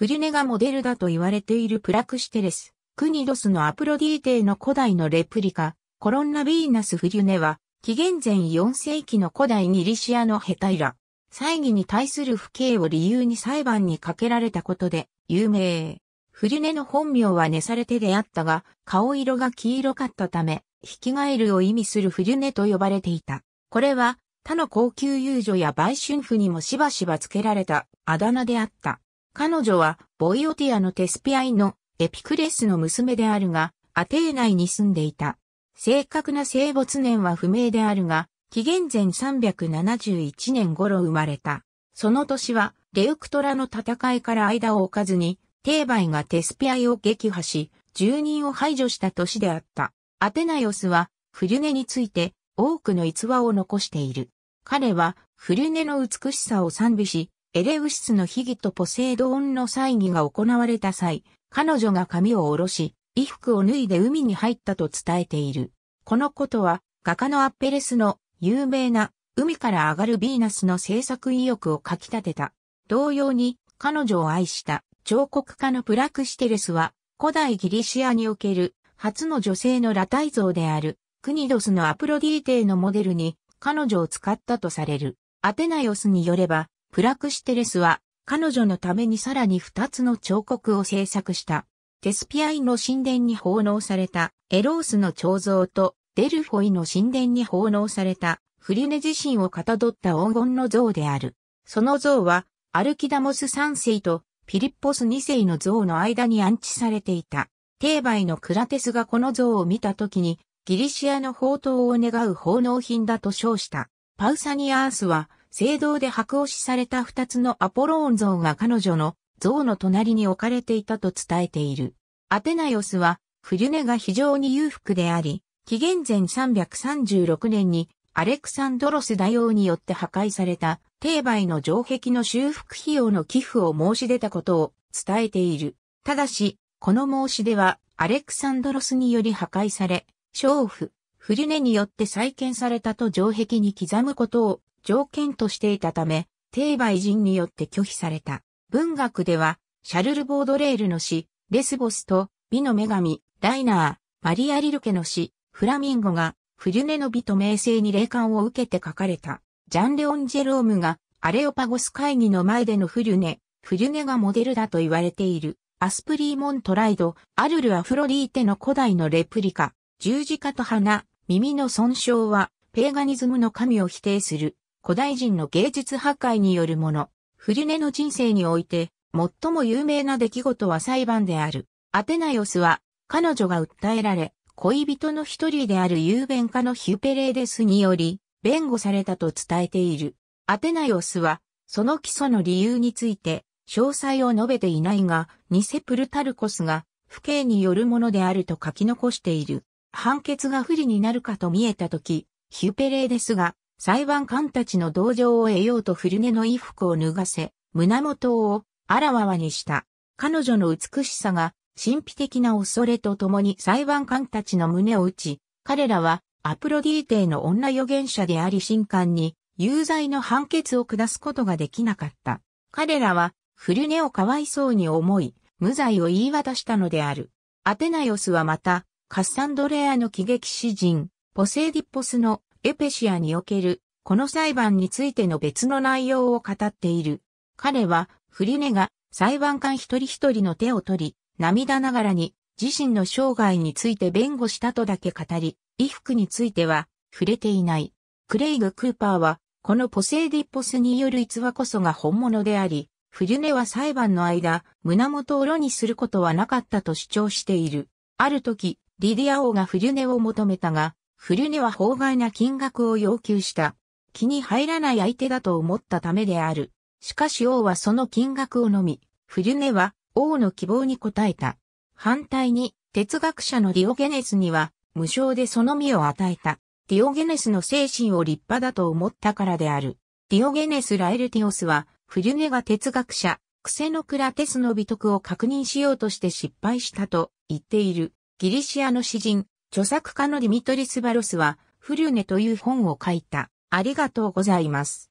フリネがモデルだと言われているプラクシテレス、クニドスのアプロディーテの古代のレプリカ、コロンナビーナスフリュネは、紀元前4世紀の古代ニリシアのヘタイラ、祭儀に対する不敬を理由に裁判にかけられたことで、有名。フリュネの本名は寝されてであったが、顔色が黄色かったため、ヒキガエルを意味するフリュネと呼ばれていた。これは、他の高級遊女や売春婦にもしばしば付けられたあだ名であった。彼女はボイオティアのテスピアイのエピクレスの娘であるが、アテーナに住んでいた。正確な生没年は不明であるが、紀元前371年頃生まれた。その年は、レウクトラの戦いから間を置かずに、テーバイがテスピアイを撃破し、住人を排除した年であった。アテナイオスは、フリュネについて、多くの逸話を残している。彼は、フリュネの美しさを賛美し、エレウシスの秘儀とポセイドンの祭儀が行われた際、彼女が髪を下ろし、衣服を脱いで海に入ったと伝えている。このことは、画家のアッペレスの有名な海から上がるヴィーナスの制作意欲をかき立てた。同様に、彼女を愛した彫刻家のプラクシテレスは、古代ギリシアにおける初の女性の裸体像である、クニドスのアプロディーテのモデルに彼女を使ったとされる。アテナヨスによれば、プラクシテレスは彼女のためにさらに二つの彫刻を制作した。テスピアイの神殿に奉納されたエロースの彫像とデルフォイの神殿に奉納されたフリュネ自身をかたどった黄金の像である。その像はアルキダモス3世とピリッポス2世の像の間に安置されていた。定売のクラテスがこの像を見た時にギリシアの宝刀を願う奉納品だと称した。パウサニアースは聖堂で白押しされた二つのアポローン像が彼女の像の隣に置かれていたと伝えている。アテナイオスは、フリュネが非常に裕福であり、紀元前336年にアレクサンドロス大王によって破壊された帝媒の城壁の修復費用の寄付を申し出たことを伝えている。ただし、この申し出はアレクサンドロスにより破壊され、娼婦、フリュネによって再建されたと城壁に刻むことを条件としていたため、定媒人によって拒否された。文学では、シャルル・ボードレールの詩、レスボスと、美の女神、ライナー、マリア・リルケの詩、フラミンゴが、フリュネの美と名声に霊感を受けて書かれた。ジャンレオン・ジェロームが、アレオパゴス会議の前でのフリュネ、フリュネがモデルだと言われている、アスプリーモントライド、アルル・アフロリーテの古代のレプリカ、十字架と花、耳の損傷は、ペーガニズムの神を否定する、古代人の芸術破壊によるもの。フリュネの人生において、最も有名な出来事は裁判である。アテナイオスは、彼女が訴えられ、恋人の一人である雄弁家のヒュペレーデスにより、弁護されたと伝えている。アテナイオスは、その起訴の理由について、詳細を述べていないが、ニセプルタルコスが、不敬によるものであると書き残している。判決が不利になるかと見えたとき、ヒュペレーデスが、裁判官たちの同情を得ようと古根の衣服を脱がせ、胸元をあらわわにした。彼女の美しさが神秘的な恐れとともに裁判官たちの胸を打ち、彼らはアプロディーテの女預言者であり神官に有罪の判決を下すことができなかった。彼らはフルネをかわいそうに思い、無罪を言い渡したのである。アテナヨスはまた、カッサンドレアの喜劇詩人、ポセイディッポスのエペシアにおける、この裁判についての別の内容を語っている。彼は、フリネが裁判官一人一人の手を取り、涙ながらに自身の生涯について弁護したとだけ語り、衣服については触れていない。クレイグ・クーパーは、このポセイディッポスによる逸話こそが本物であり、フリュネは裁判の間、胸元を炉にすることはなかったと主張している。ある時、リディア王がフリュネを求めたが、フルネは法外な金額を要求した。気に入らない相手だと思ったためである。しかし王はその金額をのみ、フルネは王の希望に応えた。反対に、哲学者のディオゲネスには、無償でその身を与えた。ディオゲネスの精神を立派だと思ったからである。ディオゲネス・ラエルティオスは、フリュネが哲学者、クセノクラテスの美徳を確認しようとして失敗したと言っているギリシアの詩人著作家のディミトリス・バロスは、フリュネという本を書いた。ありがとうございます。